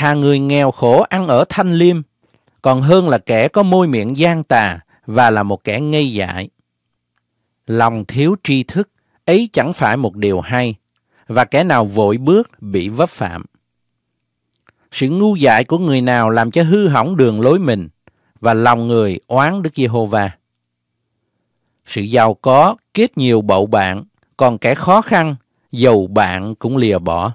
Thà người nghèo khổ ăn ở thanh liêm, còn hơn là kẻ có môi miệng gian tà và là một kẻ ngây dại. Lòng thiếu tri thức, ấy chẳng phải một điều hay, và kẻ nào vội bước bị vấp phạm. Sự ngu dại của người nào làm cho hư hỏng đường lối mình, và lòng người oán Đức Giê-hô-va. Sự giàu có kết nhiều bậu bạn, còn kẻ khó khăn, giàu bạn cũng lìa bỏ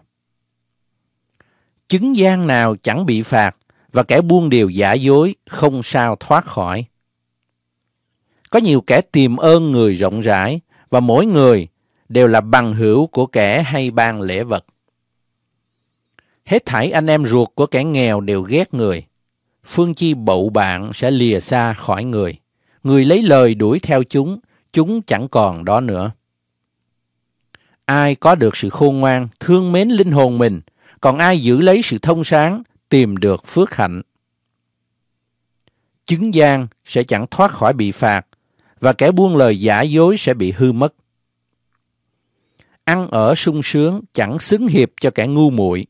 chứng gian nào chẳng bị phạt và kẻ buông điều giả dối không sao thoát khỏi. Có nhiều kẻ tìm ơn người rộng rãi và mỗi người đều là bằng hữu của kẻ hay ban lễ vật. Hết thảy anh em ruột của kẻ nghèo đều ghét người. Phương chi bậu bạn sẽ lìa xa khỏi người. Người lấy lời đuổi theo chúng, chúng chẳng còn đó nữa. Ai có được sự khôn ngoan, thương mến linh hồn mình – còn ai giữ lấy sự thông sáng tìm được phước hạnh chứng gian sẽ chẳng thoát khỏi bị phạt và kẻ buông lời giả dối sẽ bị hư mất ăn ở sung sướng chẳng xứng hiệp cho kẻ ngu muội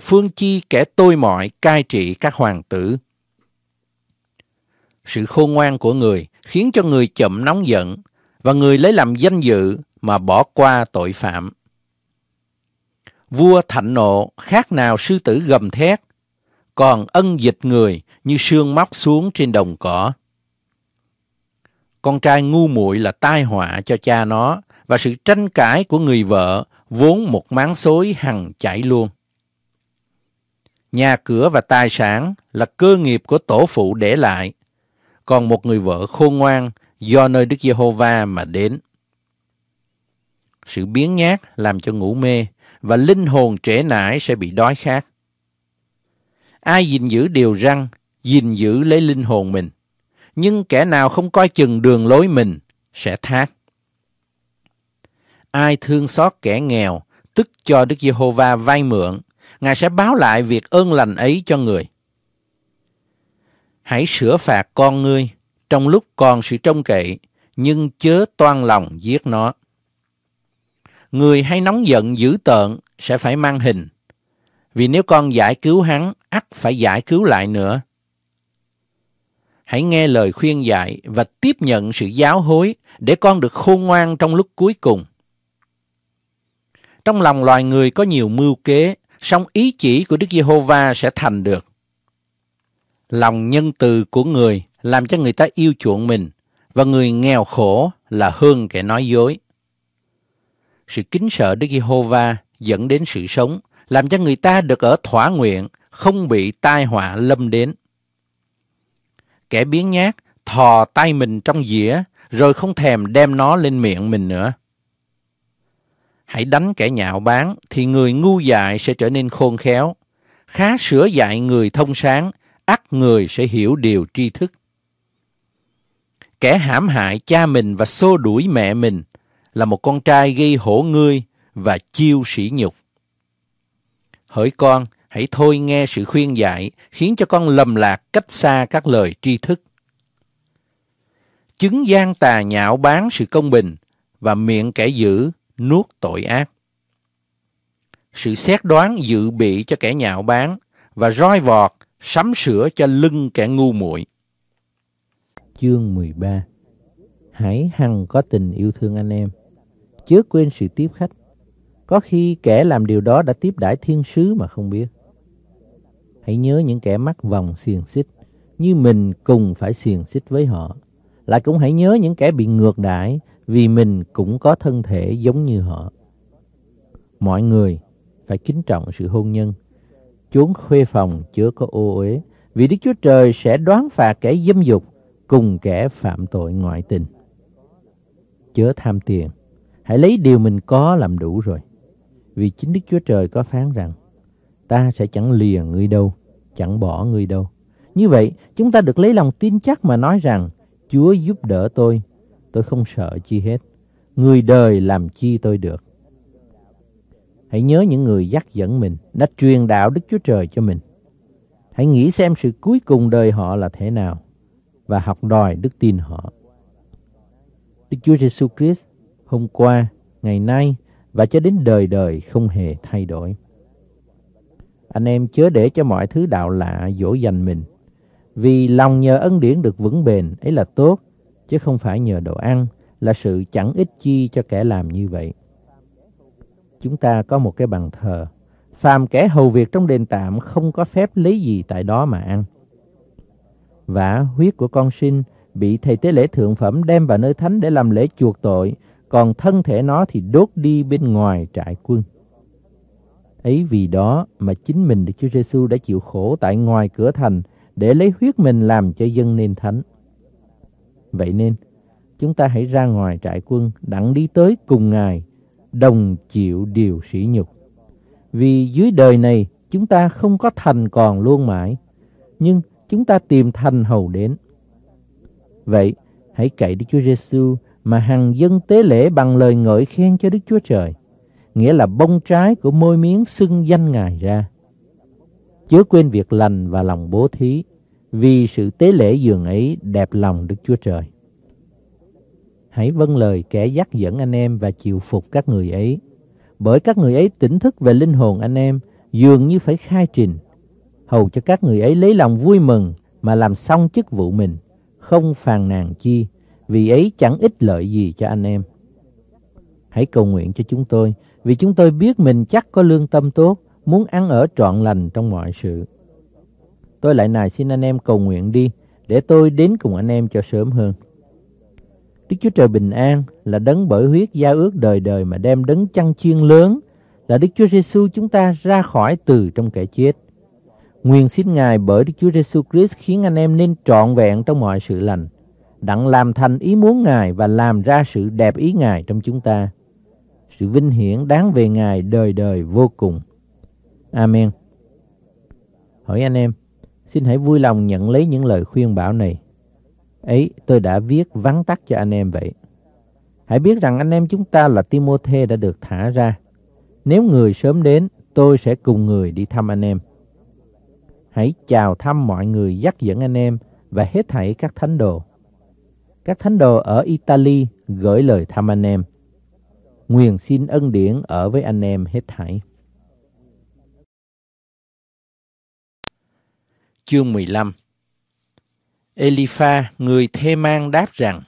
phương chi kẻ tôi mọi cai trị các hoàng tử sự khôn ngoan của người khiến cho người chậm nóng giận và người lấy làm danh dự mà bỏ qua tội phạm Vua thạnh nộ khác nào sư tử gầm thét, còn ân dịch người như sương móc xuống trên đồng cỏ. Con trai ngu muội là tai họa cho cha nó và sự tranh cãi của người vợ vốn một máng xối hằng chảy luôn. Nhà cửa và tài sản là cơ nghiệp của tổ phụ để lại, còn một người vợ khôn ngoan do nơi Đức Giê-hô-va mà đến. Sự biến nhát làm cho ngủ mê, và linh hồn trễ nải sẽ bị đói khát. Ai gìn giữ điều răng, gìn giữ lấy linh hồn mình. Nhưng kẻ nào không coi chừng đường lối mình sẽ thác. Ai thương xót kẻ nghèo, tức cho Đức Giê-hô-va vay mượn, Ngài sẽ báo lại việc ơn lành ấy cho người. Hãy sửa phạt con ngươi trong lúc còn sự trông cậy, nhưng chớ toan lòng giết nó người hay nóng giận dữ tợn sẽ phải mang hình. Vì nếu con giải cứu hắn, ắt phải giải cứu lại nữa. Hãy nghe lời khuyên dạy và tiếp nhận sự giáo hối để con được khôn ngoan trong lúc cuối cùng. Trong lòng loài người có nhiều mưu kế, song ý chỉ của Đức Giê-hô-va sẽ thành được. Lòng nhân từ của người làm cho người ta yêu chuộng mình, và người nghèo khổ là hơn kẻ nói dối sự kính sợ Đức Giê-hô-va dẫn đến sự sống, làm cho người ta được ở thỏa nguyện, không bị tai họa lâm đến. Kẻ biến nhát thò tay mình trong dĩa rồi không thèm đem nó lên miệng mình nữa. Hãy đánh kẻ nhạo báng thì người ngu dại sẽ trở nên khôn khéo, khá sửa dạy người thông sáng, ắt người sẽ hiểu điều tri thức. Kẻ hãm hại cha mình và xô đuổi mẹ mình là một con trai gây hổ ngươi và chiêu sỉ nhục. Hỡi con, hãy thôi nghe sự khuyên dạy, khiến cho con lầm lạc cách xa các lời tri thức. Chứng gian tà nhạo bán sự công bình và miệng kẻ dữ nuốt tội ác. Sự xét đoán dự bị cho kẻ nhạo bán và roi vọt sắm sửa cho lưng kẻ ngu muội. Chương 13 Hãy hằng có tình yêu thương anh em chớ quên sự tiếp khách. Có khi kẻ làm điều đó đã tiếp đãi thiên sứ mà không biết. Hãy nhớ những kẻ mắc vòng xiềng xích, như mình cùng phải xiềng xích với họ. Lại cũng hãy nhớ những kẻ bị ngược đãi vì mình cũng có thân thể giống như họ. Mọi người phải kính trọng sự hôn nhân, chốn khuê phòng chứa có ô uế, vì Đức Chúa Trời sẽ đoán phạt kẻ dâm dục cùng kẻ phạm tội ngoại tình. Chớ tham tiền, Hãy lấy điều mình có làm đủ rồi. Vì chính Đức Chúa Trời có phán rằng, ta sẽ chẳng lìa ngươi đâu, chẳng bỏ ngươi đâu. Như vậy, chúng ta được lấy lòng tin chắc mà nói rằng, Chúa giúp đỡ tôi, tôi không sợ chi hết. Người đời làm chi tôi được. Hãy nhớ những người dắt dẫn mình, đã truyền đạo Đức Chúa Trời cho mình. Hãy nghĩ xem sự cuối cùng đời họ là thế nào và học đòi đức tin họ. Đức Chúa Giêsu Christ hôm qua, ngày nay và cho đến đời đời không hề thay đổi. Anh em chớ để cho mọi thứ đạo lạ dỗ dành mình, vì lòng nhờ ân điển được vững bền ấy là tốt, chứ không phải nhờ đồ ăn, là sự chẳng ích chi cho kẻ làm như vậy. Chúng ta có một cái bàn thờ, phàm kẻ hầu việc trong đền tạm không có phép lấy gì tại đó mà ăn. Và huyết của con sinh bị thầy tế lễ thượng phẩm đem vào nơi thánh để làm lễ chuộc tội, còn thân thể nó thì đốt đi bên ngoài trại quân. Ấy vì đó mà chính mình Đức Chúa Giêsu đã chịu khổ tại ngoài cửa thành để lấy huyết mình làm cho dân nên thánh. Vậy nên, chúng ta hãy ra ngoài trại quân đặng đi tới cùng Ngài, đồng chịu điều sỉ nhục. Vì dưới đời này chúng ta không có thành còn luôn mãi, nhưng chúng ta tìm thành hầu đến. Vậy, hãy cậy Đức Chúa Giêsu mà hằng dân tế lễ bằng lời ngợi khen cho Đức Chúa Trời, nghĩa là bông trái của môi miếng xưng danh Ngài ra. Chớ quên việc lành và lòng bố thí, vì sự tế lễ dường ấy đẹp lòng Đức Chúa Trời. Hãy vâng lời kẻ dắt dẫn anh em và chịu phục các người ấy, bởi các người ấy tỉnh thức về linh hồn anh em, dường như phải khai trình, hầu cho các người ấy lấy lòng vui mừng mà làm xong chức vụ mình, không phàn nàn chi, vì ấy chẳng ích lợi gì cho anh em. Hãy cầu nguyện cho chúng tôi, vì chúng tôi biết mình chắc có lương tâm tốt, muốn ăn ở trọn lành trong mọi sự. Tôi lại nài xin anh em cầu nguyện đi, để tôi đến cùng anh em cho sớm hơn. Đức Chúa Trời bình an là đấng bởi huyết giao ước đời đời mà đem đấng chăn chiên lớn là Đức Chúa Giêsu chúng ta ra khỏi từ trong kẻ chết. Nguyện xin Ngài bởi Đức Chúa Giêsu Christ khiến anh em nên trọn vẹn trong mọi sự lành đặng làm thành ý muốn Ngài và làm ra sự đẹp ý Ngài trong chúng ta. Sự vinh hiển đáng về Ngài đời đời vô cùng. Amen. Hỏi anh em, xin hãy vui lòng nhận lấy những lời khuyên bảo này. Ấy, tôi đã viết vắn tắt cho anh em vậy. Hãy biết rằng anh em chúng ta là Timôthê đã được thả ra. Nếu người sớm đến, tôi sẽ cùng người đi thăm anh em. Hãy chào thăm mọi người dắt dẫn anh em và hết thảy các thánh đồ các thánh đồ ở Italy gửi lời thăm anh em. Nguyện xin ân điển ở với anh em hết thảy. Chương 15 Elipha, người thê mang đáp rằng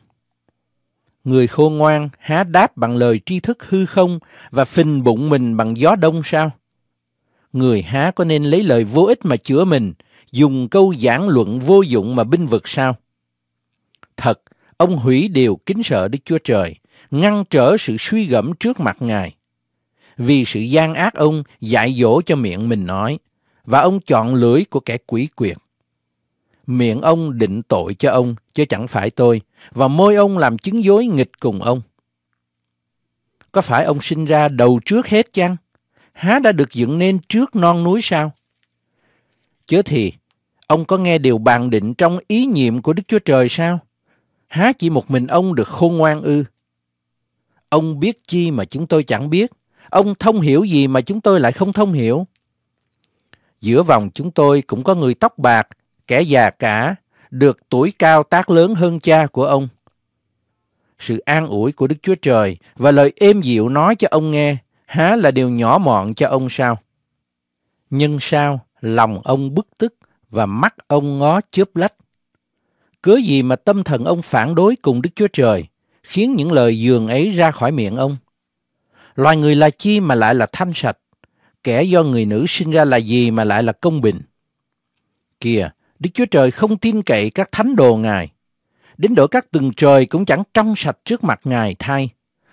Người khôn ngoan há đáp bằng lời tri thức hư không và phình bụng mình bằng gió đông sao? Người há có nên lấy lời vô ích mà chữa mình, dùng câu giảng luận vô dụng mà binh vực sao? Thật, Ông hủy điều kính sợ Đức Chúa Trời, ngăn trở sự suy gẫm trước mặt Ngài. Vì sự gian ác ông dạy dỗ cho miệng mình nói, và ông chọn lưỡi của kẻ quỷ quyệt. Miệng ông định tội cho ông, chứ chẳng phải tôi, và môi ông làm chứng dối nghịch cùng ông. Có phải ông sinh ra đầu trước hết chăng? Há đã được dựng nên trước non núi sao? Chớ thì, ông có nghe điều bàn định trong ý nhiệm của Đức Chúa Trời sao? há chỉ một mình ông được khôn ngoan ư? Ông biết chi mà chúng tôi chẳng biết, ông thông hiểu gì mà chúng tôi lại không thông hiểu. Giữa vòng chúng tôi cũng có người tóc bạc, kẻ già cả, được tuổi cao tác lớn hơn cha của ông. Sự an ủi của Đức Chúa Trời và lời êm dịu nói cho ông nghe, há là điều nhỏ mọn cho ông sao? Nhưng sao lòng ông bức tức và mắt ông ngó chớp lách Cớ gì mà tâm thần ông phản đối cùng Đức Chúa Trời, khiến những lời dường ấy ra khỏi miệng ông? Loài người là chi mà lại là thanh sạch? Kẻ do người nữ sinh ra là gì mà lại là công bình? Kìa, Đức Chúa Trời không tin cậy các thánh đồ Ngài. Đến đổi các từng trời cũng chẳng trong sạch trước mặt Ngài thay.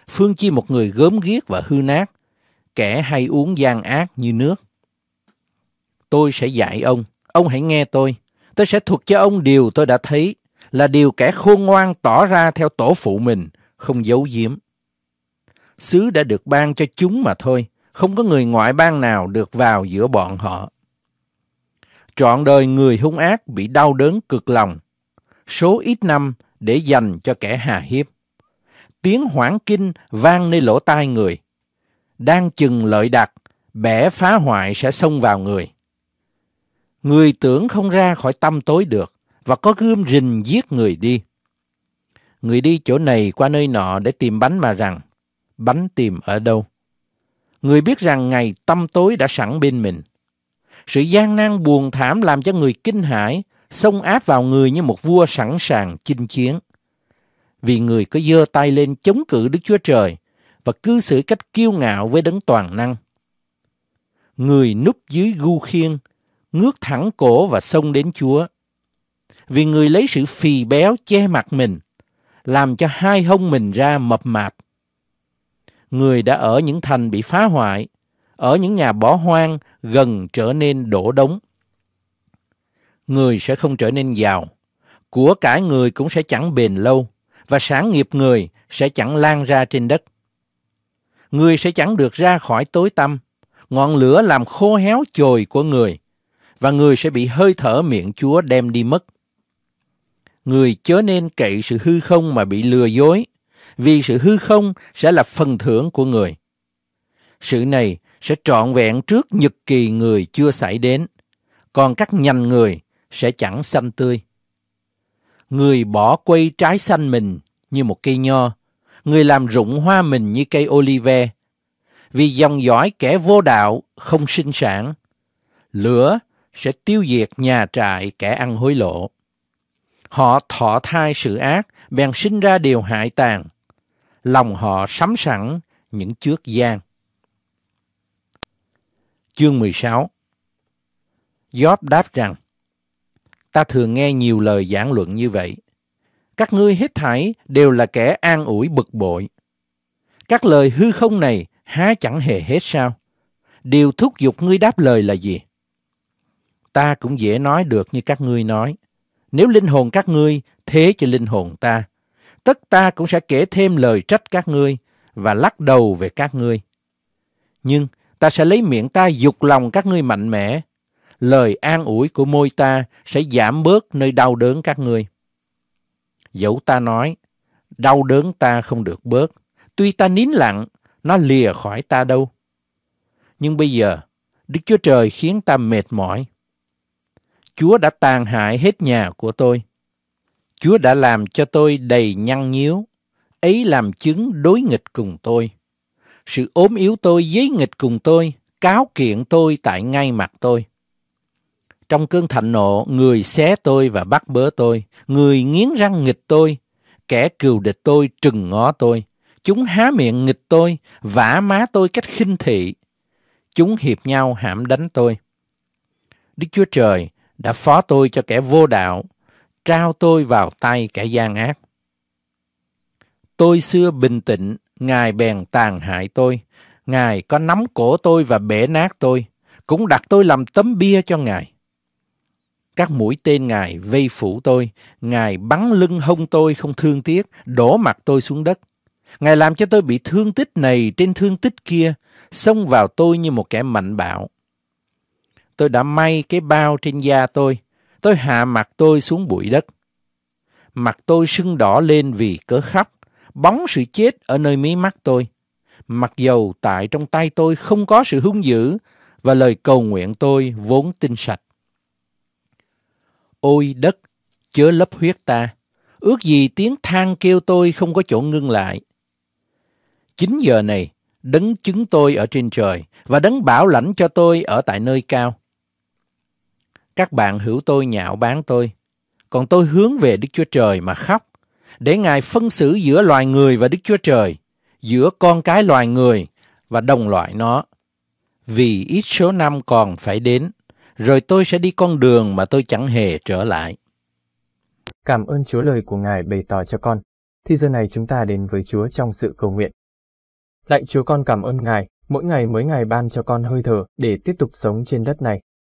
Phương chi một người gớm ghiếc và hư nát, kẻ hay uống gian ác như nước. Tôi sẽ dạy ông, ông hãy nghe tôi. Tôi sẽ thuật cho ông điều tôi đã thấy là điều kẻ khôn ngoan tỏ ra theo tổ phụ mình, không giấu giếm. Sứ đã được ban cho chúng mà thôi, không có người ngoại bang nào được vào giữa bọn họ. Trọn đời người hung ác bị đau đớn cực lòng, số ít năm để dành cho kẻ hà hiếp. Tiếng hoảng kinh vang nơi lỗ tai người. Đang chừng lợi đặt bẻ phá hoại sẽ xông vào người. Người tưởng không ra khỏi tâm tối được, và có gươm rình giết người đi. Người đi chỗ này qua nơi nọ để tìm bánh mà rằng, bánh tìm ở đâu? Người biết rằng ngày tâm tối đã sẵn bên mình. Sự gian nan buồn thảm làm cho người kinh hãi, xông áp vào người như một vua sẵn sàng chinh chiến. Vì người có giơ tay lên chống cự Đức Chúa Trời và cư xử cách kiêu ngạo với đấng toàn năng. Người núp dưới gu khiên, ngước thẳng cổ và xông đến Chúa vì người lấy sự phì béo che mặt mình, làm cho hai hông mình ra mập mạp. Người đã ở những thành bị phá hoại, ở những nhà bỏ hoang gần trở nên đổ đống. Người sẽ không trở nên giàu, của cải người cũng sẽ chẳng bền lâu, và sáng nghiệp người sẽ chẳng lan ra trên đất. Người sẽ chẳng được ra khỏi tối tăm, ngọn lửa làm khô héo chồi của người, và người sẽ bị hơi thở miệng Chúa đem đi mất người chớ nên cậy sự hư không mà bị lừa dối, vì sự hư không sẽ là phần thưởng của người. Sự này sẽ trọn vẹn trước nhật kỳ người chưa xảy đến, còn các nhành người sẽ chẳng xanh tươi. Người bỏ quay trái xanh mình như một cây nho, người làm rụng hoa mình như cây olive, vì dòng dõi kẻ vô đạo không sinh sản. Lửa sẽ tiêu diệt nhà trại kẻ ăn hối lộ. Họ thọ thai sự ác, bèn sinh ra điều hại tàn. Lòng họ sắm sẵn những trước gian. Chương 16 Gióp đáp rằng, Ta thường nghe nhiều lời giảng luận như vậy. Các ngươi hết thảy đều là kẻ an ủi bực bội. Các lời hư không này há chẳng hề hết sao? Điều thúc giục ngươi đáp lời là gì? Ta cũng dễ nói được như các ngươi nói nếu linh hồn các ngươi thế cho linh hồn ta, tất ta cũng sẽ kể thêm lời trách các ngươi và lắc đầu về các ngươi. Nhưng ta sẽ lấy miệng ta dục lòng các ngươi mạnh mẽ, lời an ủi của môi ta sẽ giảm bớt nơi đau đớn các ngươi. Dẫu ta nói, đau đớn ta không được bớt, tuy ta nín lặng, nó lìa khỏi ta đâu. Nhưng bây giờ, Đức Chúa Trời khiến ta mệt mỏi, Chúa đã tàn hại hết nhà của tôi. Chúa đã làm cho tôi đầy nhăn nhíu, ấy làm chứng đối nghịch cùng tôi. Sự ốm yếu tôi dấy nghịch cùng tôi, cáo kiện tôi tại ngay mặt tôi. Trong cơn thạnh nộ, người xé tôi và bắt bớ tôi, người nghiến răng nghịch tôi, kẻ cừu địch tôi trừng ngó tôi. Chúng há miệng nghịch tôi, vả má tôi cách khinh thị. Chúng hiệp nhau hãm đánh tôi. Đức Chúa Trời đã phó tôi cho kẻ vô đạo, trao tôi vào tay kẻ gian ác. Tôi xưa bình tĩnh, Ngài bèn tàn hại tôi. Ngài có nắm cổ tôi và bể nát tôi, cũng đặt tôi làm tấm bia cho Ngài. Các mũi tên Ngài vây phủ tôi, Ngài bắn lưng hông tôi không thương tiếc, đổ mặt tôi xuống đất. Ngài làm cho tôi bị thương tích này trên thương tích kia, xông vào tôi như một kẻ mạnh bạo. Tôi đã may cái bao trên da tôi. Tôi hạ mặt tôi xuống bụi đất. Mặt tôi sưng đỏ lên vì cớ khóc. Bóng sự chết ở nơi mí mắt tôi. Mặc dầu tại trong tay tôi không có sự hung dữ và lời cầu nguyện tôi vốn tinh sạch. Ôi đất, chớ lấp huyết ta. Ước gì tiếng than kêu tôi không có chỗ ngưng lại. Chính giờ này, đấng chứng tôi ở trên trời và đấng bảo lãnh cho tôi ở tại nơi cao. Các bạn hiểu tôi nhạo bán tôi, còn tôi hướng về Đức Chúa Trời mà khóc, để Ngài phân xử giữa loài người và Đức Chúa Trời, giữa con cái loài người và đồng loại nó. Vì ít số năm còn phải đến, rồi tôi sẽ đi con đường mà tôi chẳng hề trở lại. Cảm ơn Chúa lời của Ngài bày tỏ cho con. Thì giờ này chúng ta đến với Chúa trong sự cầu nguyện. Lạy Chúa con cảm ơn Ngài, mỗi ngày mới ngày ban cho con hơi thở để tiếp tục sống trên đất này